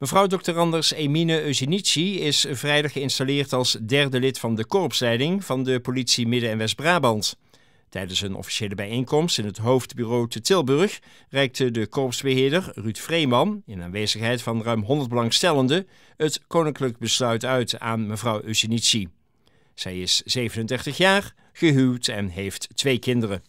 Mevrouw Dr. Anders Emine Eugenici is vrijdag geïnstalleerd als derde lid van de korpsleiding van de politie Midden- en West-Brabant. Tijdens een officiële bijeenkomst in het hoofdbureau te Tilburg reikte de korpsbeheerder Ruud Vreeman, in aanwezigheid van ruim 100 belangstellenden, het koninklijk besluit uit aan mevrouw Eugenici. Zij is 37 jaar, gehuwd en heeft twee kinderen.